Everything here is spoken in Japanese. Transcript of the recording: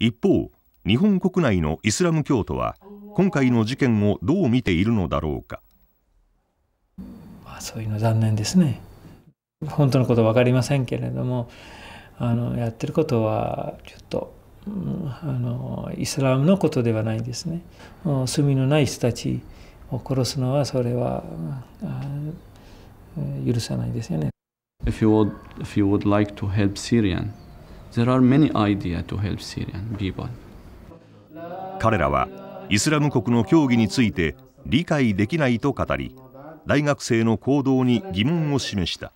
一方日本国内のイスラム教徒は今回の事件をどう見ているのだろうか、まあ、そういうの残念ですね本当のこと分かりませんけれどもあのやってることはちょっと、うん、あのイスラムのことではないですね罪のない人たちを殺すのはそれは許さないですよね if you would, if you would like to help Syrian 彼らはイスラム国の教義について理解できないと語り大学生の行動に疑問を示した。